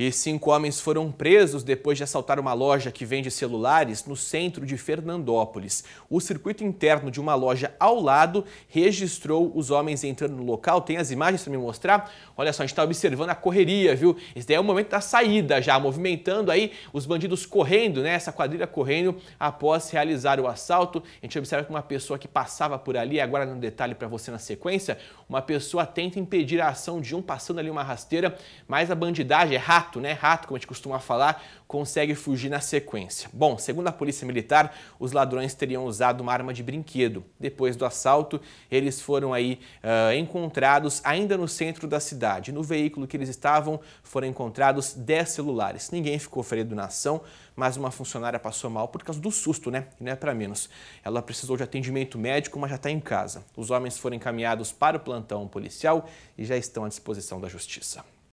E cinco homens foram presos depois de assaltar uma loja que vende celulares no centro de Fernandópolis. O circuito interno de uma loja ao lado registrou os homens entrando no local. Tem as imagens para me mostrar? Olha só, a gente está observando a correria, viu? Esse daí é o momento da saída já, movimentando aí os bandidos correndo, né? Essa quadrilha correndo após realizar o assalto. A gente observa que uma pessoa que passava por ali, agora no detalhe para você na sequência, uma pessoa tenta impedir a ação de um passando ali uma rasteira, mas a bandidagem é rápida rato, né? Rato, como a gente costuma falar, consegue fugir na sequência. Bom, segundo a polícia militar, os ladrões teriam usado uma arma de brinquedo. Depois do assalto, eles foram aí uh, encontrados ainda no centro da cidade. No veículo que eles estavam, foram encontrados 10 celulares. Ninguém ficou ferido na ação, mas uma funcionária passou mal por causa do susto, né? E não é para menos. Ela precisou de atendimento médico, mas já está em casa. Os homens foram encaminhados para o plantão policial e já estão à disposição da justiça.